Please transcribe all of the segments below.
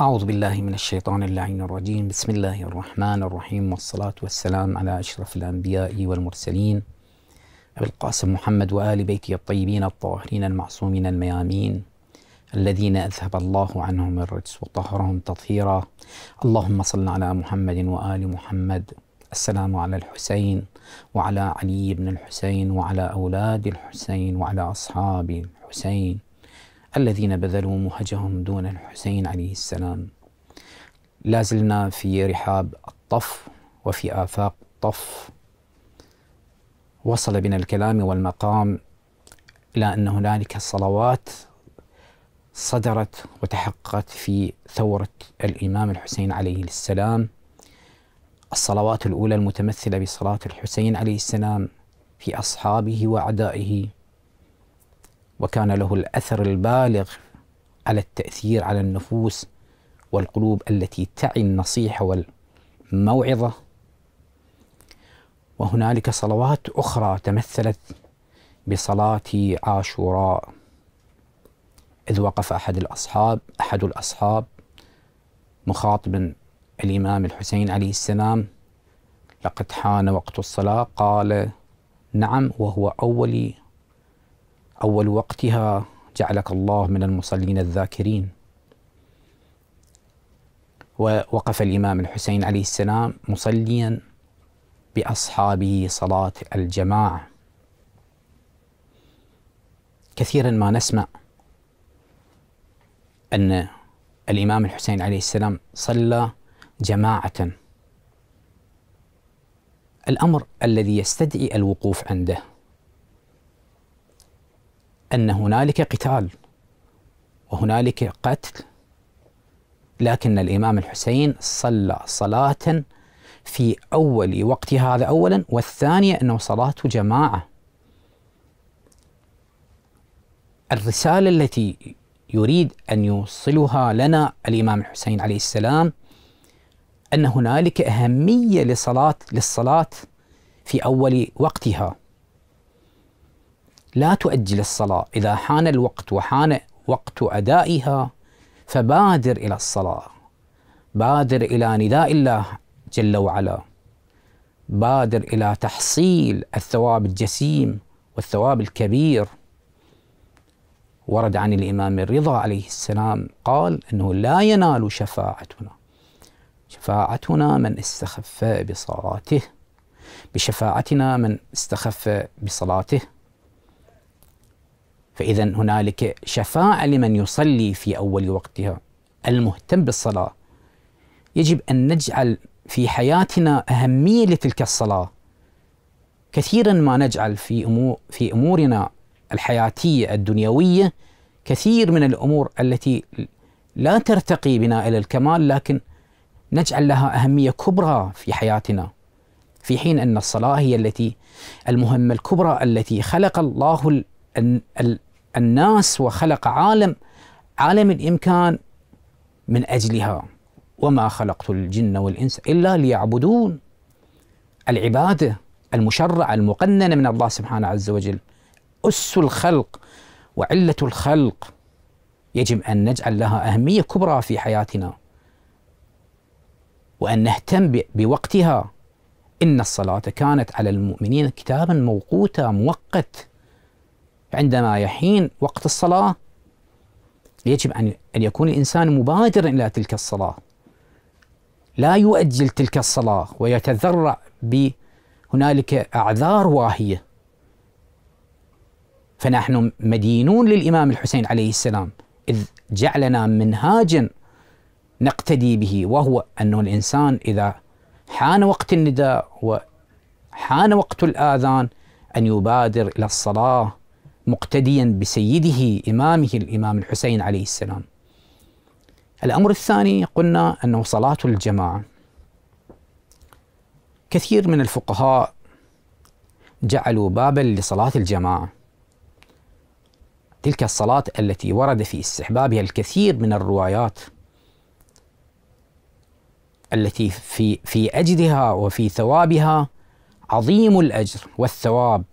أعوذ بالله من الشيطان اللعين الرجيم بسم الله الرحمن الرحيم والصلاة والسلام على أشرف الأنبياء والمرسلين أبي القاسم محمد وآل بيته الطيبين الطاهرين المعصومين الميامين الذين أذهب الله عنهم الرجس وطهرهم تطهيرا اللهم صل على محمد وآل محمد السلام على الحسين وعلى علي بن الحسين وعلى أولاد الحسين وعلى أصحاب الحسين الذين بذلوا مهجهم دون الحسين عليه السلام لازلنا في رحاب الطف وفي آفاق الطف وصل بنا الكلام والمقام إلى أن هنالك صلوات صدرت وتحققت في ثورة الإمام الحسين عليه السلام الصلوات الأولى المتمثلة بصلاة الحسين عليه السلام في أصحابه وأعدائه وكان له الأثر البالغ على التأثير على النفوس والقلوب التي تعي النصيحة والموعظة وهنالك صلوات أخرى تمثلت بصلاة عاشوراء إذ وقف أحد الأصحاب أحد الأصحاب مخاطبا الإمام الحسين عليه السلام لقد حان وقت الصلاة قال نعم وهو أولي أول وقتها جعلك الله من المصلين الذاكرين ووقف الإمام الحسين عليه السلام مصليا بأصحابه صلاة الجماعة كثيرا ما نسمع أن الإمام الحسين عليه السلام صلى جماعة الأمر الذي يستدعي الوقوف عنده ان هنالك قتال وهنالك قتل لكن الامام الحسين صلى صلاه في اول وقتها هذا اولا والثانيه انه صلاه جماعه الرساله التي يريد ان يوصلها لنا الامام الحسين عليه السلام ان هنالك اهميه لصلاه للصلاه في اول وقتها لا تؤجل الصلاة إذا حان الوقت وحان وقت أدائها فبادر إلى الصلاة بادر إلى نداء الله جل وعلا بادر إلى تحصيل الثواب الجسيم والثواب الكبير ورد عن الإمام الرضا عليه السلام قال أنه لا ينال شفاعتنا شفاعتنا من استخف بصلاته بشفاعتنا من استخف بصلاته فإذا هنالك شفاعة لمن يصلي في أول وقتها المهتم بالصلاة يجب أن نجعل في حياتنا أهمية لتلك الصلاة كثيرا ما نجعل في أمور في أمورنا الحياتية الدنيوية كثير من الأمور التي لا ترتقي بنا إلى الكمال لكن نجعل لها أهمية كبرى في حياتنا في حين أن الصلاة هي التي المهمة الكبرى التي خلق الله الناس وخلق عالم عالم الامكان من اجلها وما خلقت الجن والانس الا ليعبدون العباده المشرعه المقننه من الله سبحانه عز وجل اس الخلق وعله الخلق يجب ان نجعل لها اهميه كبرى في حياتنا وان نهتم بوقتها ان الصلاه كانت على المؤمنين كتابا موقوتا موقت عندما يحين وقت الصلاة يجب أن أن يكون الإنسان مبادرا إلى تلك الصلاة لا يؤجل تلك الصلاة ويتذرع بهنالك أعذار واهية فنحن مدينون للإمام الحسين عليه السلام إذ جعلنا منهاجا نقتدي به وهو أنه الإنسان إذا حان وقت النداء وحان وقت الآذان أن يبادر إلى الصلاة مقتديا بسيده إمامه الإمام الحسين عليه السلام الأمر الثاني قلنا أنه صلاة الجماعة كثير من الفقهاء جعلوا بابا لصلاة الجماعة تلك الصلاة التي ورد في استحبابها الكثير من الروايات التي في في أجرها وفي ثوابها عظيم الأجر والثواب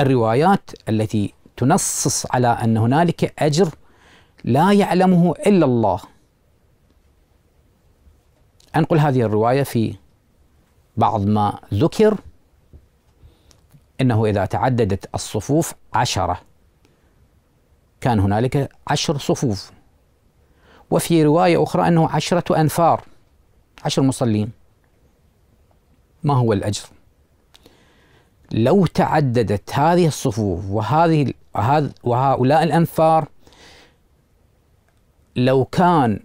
الروايات التي تنصص على ان هنالك اجر لا يعلمه الا الله. انقل هذه الروايه في بعض ما ذكر انه اذا تعددت الصفوف عشره كان هنالك عشر صفوف وفي روايه اخرى انه عشره انفار عشر مصلين ما هو الاجر؟ لو تعددت هذه الصفوف وهذه وهؤلاء الأنفار لو كان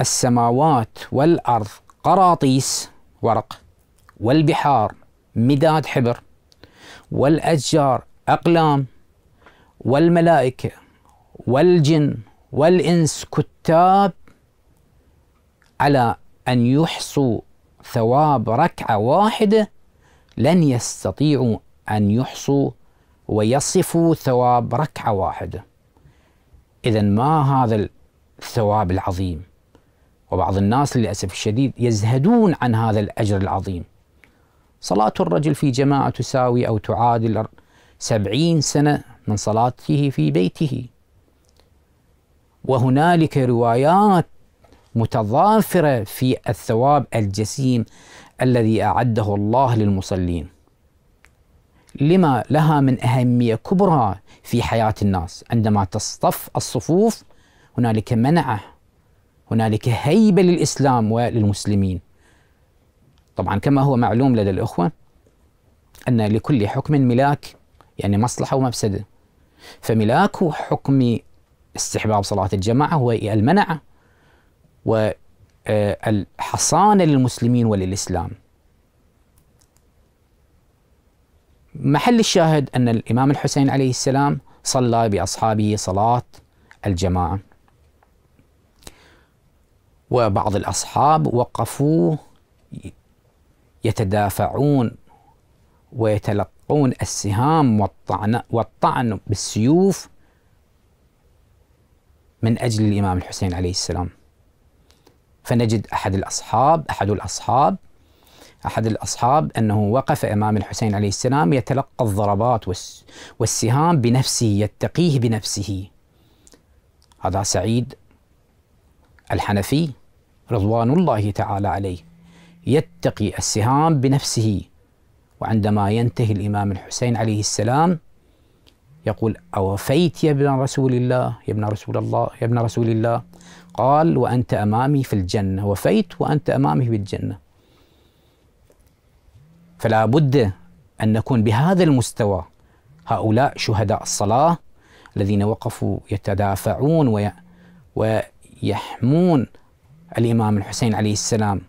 السماوات والأرض قراطيس ورق والبحار مداد حبر والأشجار أقلام والملائكة والجن والإنس كتاب على أن يحصوا ثواب ركعة واحدة لن يستطيعوا أن يحصوا ويصفوا ثواب ركعة واحدة إذا ما هذا الثواب العظيم وبعض الناس للأسف الشديد يزهدون عن هذا الأجر العظيم صلاة الرجل في جماعة تساوي أو تعادل سبعين سنة من صلاته في بيته وهنالك روايات متضافرة في الثواب الجسيم الذي أعده الله للمصلين لما لها من أهمية كبرى في حياة الناس عندما تصطف الصفوف هنالك منعة هنالك هيبة للإسلام وللمسلمين طبعا كما هو معلوم لدى الإخوة أن لكل حكم ملاك يعني مصلحة ومفسدة فملاك حكم استحباب صلاة الجماعة هو المنعة والحصانة آه، للمسلمين وللإسلام محل الشاهد أن الإمام الحسين عليه السلام صلى بأصحابه صلاة الجماعة وبعض الأصحاب وقفوا يتدافعون ويتلقون السهام والطعن, والطعن بالسيوف من أجل الإمام الحسين عليه السلام فنجد أحد الأصحاب أحد الأصحاب أحد الأصحاب أنه وقف أمام الحسين عليه السلام يتلقى الضربات والسهام بنفسه يتقيه بنفسه هذا سعيد الحنفي رضوان الله تعالى عليه يتقي السهام بنفسه وعندما ينتهي الإمام الحسين عليه السلام يقول أوفيت يا ابن رسول الله يا ابن رسول الله يا ابن رسول الله قال وأنت أمامي في الجنة وفيت وأنت أمامي في الجنة فلا بد أن نكون بهذا المستوى هؤلاء شهداء الصلاة الذين وقفوا يتدافعون وي ويحمون الإمام الحسين عليه السلام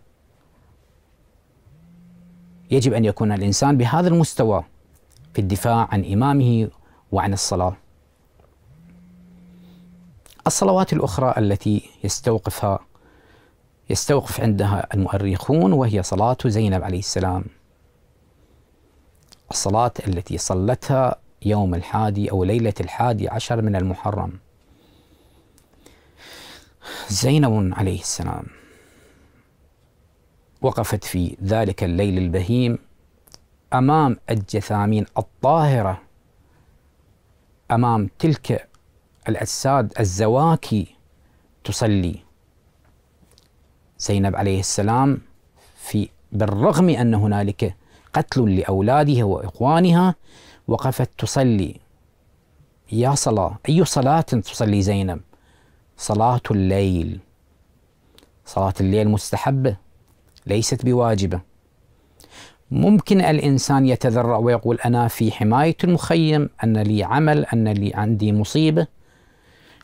يجب أن يكون الإنسان بهذا المستوى في الدفاع عن إمامه وعن الصلاة الصلوات الأخرى التي يستوقفها يستوقف عندها المؤرخون وهي صلاة زينب عليه السلام الصلاة التي صلتها يوم الحادي أو ليلة الحادي عشر من المحرم زينب عليه السلام وقفت في ذلك الليل البهيم أمام الجثامين الطاهرة امام تلك الاجساد الزواكي تصلي زينب عليه السلام في بالرغم ان هنالك قتل لاولادها واخوانها وقفت تصلي يا صلاه اي صلاه تصلي زينب صلاه الليل صلاه الليل مستحبه ليست بواجبه ممكن الإنسان يتذرع ويقول أنا في حماية المخيم أن لي عمل أن لي عندي مصيبة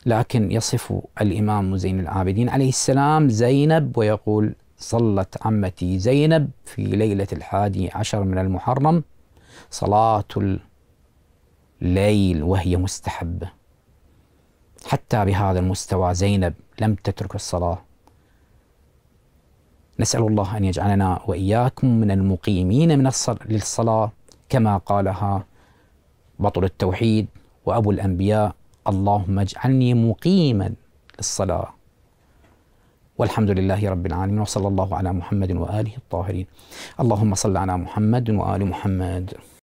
لكن يصف الإمام زين العابدين عليه السلام زينب ويقول صلت عمتي زينب في ليلة الحادي عشر من المحرم صلاة الليل وهي مستحبة حتى بهذا المستوى زينب لم تترك الصلاة نسأل الله أن يجعلنا وإياكم من المقيمين من الصل... للصلاة كما قالها بطل التوحيد وأبو الأنبياء اللهم اجعلني مقيما للصلاة والحمد لله رب العالمين وصلى الله على محمد وآله الطاهرين اللهم صل على محمد وآل محمد